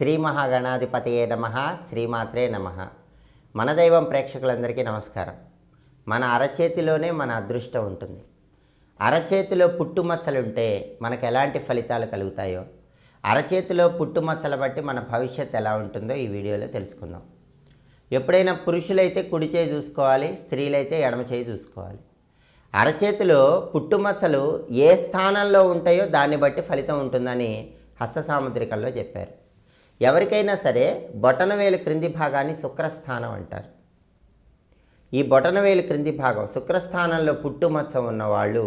శ్రీ మహాగణాధిపతయే నమ శ్రీమాత్రే నమ మన దైవం ప్రేక్షకులందరికీ నమస్కారం మన అరచేతిలోనే మన అదృష్టం ఉంటుంది అరచేతిలో పుట్టుమచ్చలుంటే మనకు ఎలాంటి ఫలితాలు కలుగుతాయో అరచేతిలో పుట్టుమచ్చల బట్టి మన భవిష్యత్ ఎలా ఉంటుందో ఈ వీడియోలో తెలుసుకుందాం ఎప్పుడైనా పురుషులైతే కుడి చేయి చూసుకోవాలి స్త్రీలైతే ఎడమ చేయి చూసుకోవాలి అరచేతిలో పుట్టుమచ్చలు ఏ స్థానంలో ఉంటాయో దాన్ని బట్టి ఫలితం ఉంటుందని హస్తసాముద్రికల్లో చెప్పారు ఎవరికైనా సరే బొటనవేలు క్రింది భాగాన్ని శుక్రస్థానం అంటారు ఈ బొటనవేలు క్రింది భాగం శుక్రస్థానంలో పుట్టుమచ్చ ఉన్నవాళ్ళు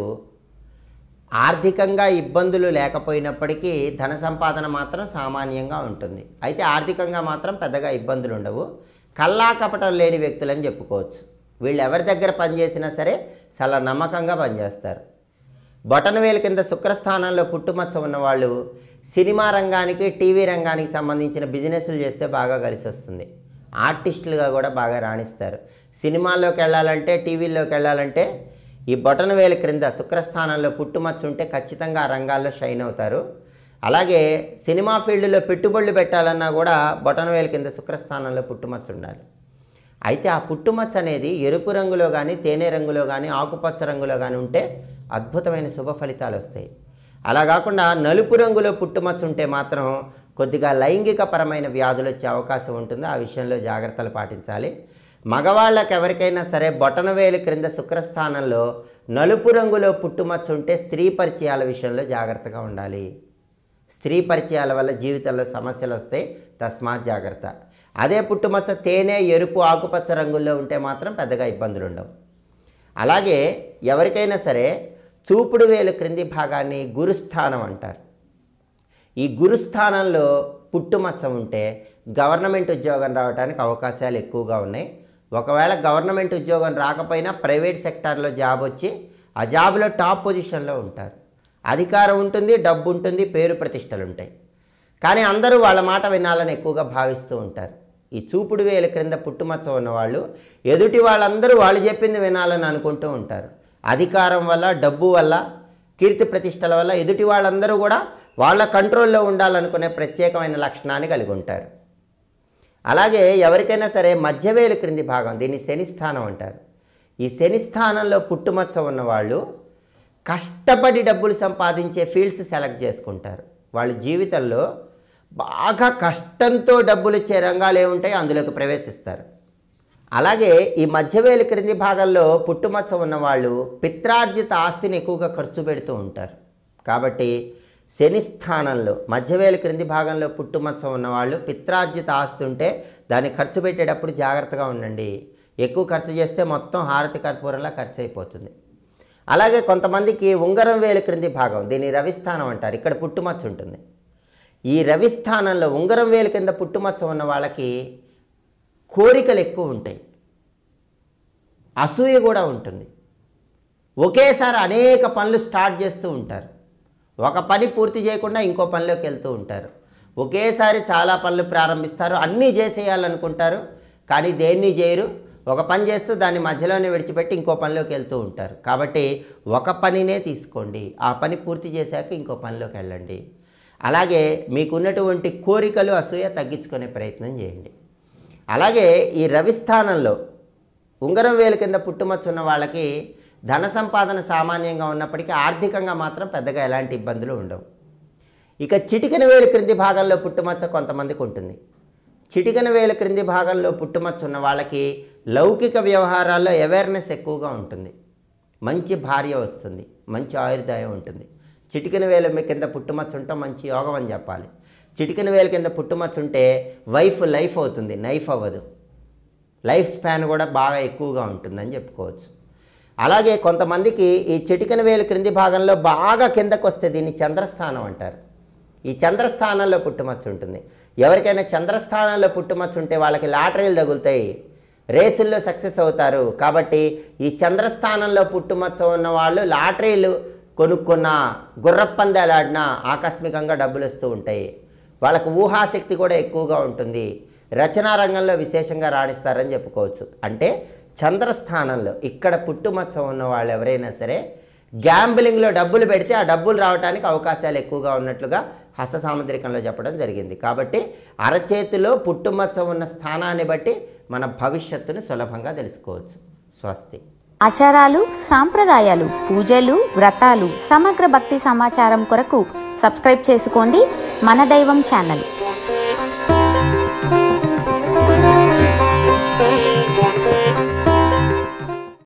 ఆర్థికంగా ఇబ్బందులు లేకపోయినప్పటికీ ధన సంపాదన మాత్రం సామాన్యంగా ఉంటుంది అయితే ఆర్థికంగా మాత్రం పెద్దగా ఇబ్బందులు ఉండవు కల్లా కపటం లేని వ్యక్తులని చెప్పుకోవచ్చు వీళ్ళు ఎవరి దగ్గర పనిచేసినా సరే చాలా నమ్మకంగా పనిచేస్తారు బొటనవేల కింద శుక్రస్థానంలో పుట్టుమచ్చ ఉన్నవాళ్ళు సినిమా రంగానికి టీవీ రంగానికి సంబంధించిన బిజినెస్లు చేస్తే బాగా కలిసి వస్తుంది ఆర్టిస్టులుగా కూడా బాగా రాణిస్తారు సినిమాల్లోకి వెళ్ళాలంటే టీవీల్లోకి వెళ్ళాలంటే ఈ బొటనవేల క్రింద శుక్రస్థానంలో పుట్టుమచ్చ ఉంటే ఖచ్చితంగా ఆ రంగాల్లో షైన్ అవుతారు అలాగే సినిమా ఫీల్డ్లో పెట్టుబడులు పెట్టాలన్నా కూడా బొటనవేల కింద శుక్రస్థానంలో పుట్టుమచ్చ ఉండాలి అయితే ఆ పుట్టుమచ్చ అనేది ఎరుపు రంగులో కానీ తేనె రంగులో కానీ ఆకుపచ్చ రంగులో కానీ ఉంటే అద్భుతమైన శుభ ఫలితాలు వస్తాయి అలా కాకుండా నలుపు రంగులో పుట్టుమచ్చ ఉంటే మాత్రం కొద్దిగా లైంగికపరమైన వ్యాధులు వచ్చే అవకాశం ఉంటుంది ఆ విషయంలో జాగ్రత్తలు పాటించాలి మగవాళ్ళకి ఎవరికైనా సరే బొటనవేలు క్రింద శుక్రస్థానంలో నలుపు రంగులో పుట్టుమచ్చ ఉంటే స్త్రీ పరిచయాల విషయంలో జాగ్రత్తగా ఉండాలి స్త్రీ పరిచయాల వల్ల జీవితంలో సమస్యలు వస్తాయి తస్మాత్ జాగ్రత్త అదే పుట్టుమచ్చ తేనె ఎరుపు ఆకుపచ్చ రంగుల్లో ఉంటే మాత్రం పెద్దగా ఇబ్బందులు ఉండవు అలాగే ఎవరికైనా సరే చూపుడు వేలు క్రింది భాగాన్ని గురుస్థానం అంటారు ఈ గురుస్థానంలో పుట్టుమచ్చ ఉంటే గవర్నమెంట్ ఉద్యోగం రావడానికి అవకాశాలు ఎక్కువగా ఉన్నాయి ఒకవేళ గవర్నమెంట్ ఉద్యోగం రాకపోయినా ప్రైవేట్ సెక్టార్లో జాబ్ వచ్చి ఆ జాబ్లో టాప్ పొజిషన్లో ఉంటారు అధికారం ఉంటుంది డబ్బు ఉంటుంది పేరు ప్రతిష్టలు ఉంటాయి కానీ అందరూ వాళ్ళ మాట వినాలని ఎక్కువగా భావిస్తూ ఉంటారు ఈ చూపుడు వేలు క్రింద పుట్టుమచ్చ ఉన్నవాళ్ళు ఎదుటి వాళ్ళందరూ వాళ్ళు చెప్పింది వినాలని అనుకుంటూ ఉంటారు అధికారం వల్ల డబ్బు వల్ల కీర్తి ప్రతిష్టల వల్ల ఎదుటి వాళ్ళందరూ కూడా వాళ్ళ కంట్రోల్లో ఉండాలనుకునే ప్రత్యేకమైన లక్షణాన్ని కలిగి ఉంటారు అలాగే ఎవరికైనా సరే మధ్యవేలు క్రింది భాగం దీన్ని శనిస్థానం అంటారు ఈ శనిస్థానంలో పుట్టుమచ్చ ఉన్నవాళ్ళు కష్టపడి డబ్బులు సంపాదించే ఫీల్డ్స్ సెలెక్ట్ చేసుకుంటారు వాళ్ళ జీవితంలో బాగా కష్టంతో డబ్బులు ఇచ్చే రంగాలు ఏముంటాయో అందులోకి ప్రవేశిస్తారు అలాగే ఈ మధ్యవేలు క్రింది భాగంలో పుట్టుమచ్చ ఉన్నవాళ్ళు పిత్రార్జిత ఆస్తిని ఎక్కువగా ఖర్చు పెడుతూ ఉంటారు కాబట్టి శని స్థానంలో మధ్యవేలు క్రింది భాగంలో పుట్టుమచ్చ ఉన్నవాళ్ళు పిత్రార్జిత ఆస్తి ఉంటే దాన్ని ఖర్చు పెట్టేటప్పుడు జాగ్రత్తగా ఉండండి ఎక్కువ ఖర్చు చేస్తే మొత్తం హారతి కర్పూరంలా ఖర్చు అయిపోతుంది అలాగే కొంతమందికి ఉంగరం వేలు క్రింది భాగం దీన్ని రవిస్థానం అంటారు ఇక్కడ పుట్టుమచ్చ ఉంటుంది ఈ రవి స్థానంలో ఉంగరం వేలు కింద పుట్టుమచ్చ ఉన్న వాళ్ళకి కోరికలు ఎక్కువ ఉంటాయి అసూయ కూడా ఉంటుంది ఒకేసారి అనేక పనులు స్టార్ట్ చేస్తూ ఉంటారు ఒక పని పూర్తి చేయకుండా ఇంకో పనిలోకి వెళ్తూ ఉంటారు ఒకేసారి చాలా పనులు ప్రారంభిస్తారు అన్నీ చేసేయాలనుకుంటారు కానీ దేన్ని చేయరు ఒక పని చేస్తూ దాన్ని మధ్యలోనే విడిచిపెట్టి ఇంకో పనిలోకి వెళ్తూ ఉంటారు కాబట్టి ఒక పనినే తీసుకోండి ఆ పని పూర్తి చేశాక ఇంకో పనిలోకి వెళ్ళండి అలాగే మీకున్నటువంటి కోరికలు అసూయ తగ్గించుకునే ప్రయత్నం చేయండి అలాగే ఈ రవిస్థానంలో ఉంగరం వేలు కింద ఉన్న వాళ్ళకి ధన సంపాదన సామాన్యంగా ఉన్నప్పటికీ ఆర్థికంగా మాత్రం పెద్దగా ఎలాంటి ఇబ్బందులు ఉండవు ఇక చిటికెన వేలు క్రింది భాగంలో పుట్టుమచ్చ కొంతమందికి ఉంటుంది చిటికన వేలు క్రింది భాగంలో పుట్టుమచ్చు ఉన్న వాళ్ళకి లౌకిక వ్యవహారాల్లో అవేర్నెస్ ఎక్కువగా ఉంటుంది మంచి భార్య వస్తుంది మంచి ఆయుర్దాయం ఉంటుంది చిటికిన వేల కింద పుట్టుమచ్చ ఉంటే మంచి యోగం అని చెప్పాలి చిటికిన వేల కింద పుట్టుమచ్చ ఉంటే వైఫ్ లైఫ్ అవుతుంది నైఫ్ అవ్వదు లైఫ్ స్పాన్ కూడా బాగా ఎక్కువగా ఉంటుందని చెప్పుకోవచ్చు అలాగే కొంతమందికి ఈ చిటికన వేలు క్రింది భాగంలో బాగా కిందకు వస్తే దీన్ని చంద్రస్థానం అంటారు ఈ చంద్రస్థానంలో పుట్టుమచ్చ ఉంటుంది ఎవరికైనా చంద్రస్థానంలో పుట్టుమచ్చ ఉంటే వాళ్ళకి లాటరీలు తగులుతాయి రేసుల్లో సక్సెస్ అవుతారు కాబట్టి ఈ చంద్రస్థానంలో పుట్టుమచ్చ ఉన్న వాళ్ళు లాటరీలు కొనుక్కున్నా గుర్రపందాలాడినా ఆకస్మికంగా డబ్బులు వస్తూ ఉంటాయి వాళ్ళకు ఊహాశక్తి కూడా ఎక్కువగా ఉంటుంది రచనా రంగంలో విశేషంగా రాణిస్తారని చెప్పుకోవచ్చు అంటే చంద్రస్థానంలో ఇక్కడ పుట్టుమచ్చ ఉన్న వాళ్ళు ఎవరైనా సరే గ్యాంబ్లింగ్లో డబ్బులు పెడితే ఆ డబ్బులు రావడానికి అవకాశాలు ఎక్కువగా ఉన్నట్లుగా హస్త సాముద్రికంలో చెప్పడం జరిగింది కాబట్టి అరచేతిలో పుట్టుమచ్చ ఉన్న స్థానాన్ని బట్టి మన భవిష్యత్తును సులభంగా తెలుసుకోవచ్చు స్వస్తి ఆచారాలు సాంప్రదాయాలు పూజలు వ్రతాలు సమగ్ర భక్తి సమాచారం కొరకు సబ్స్క్రైబ్ చేసుకోండి మన దైవం ఛానల్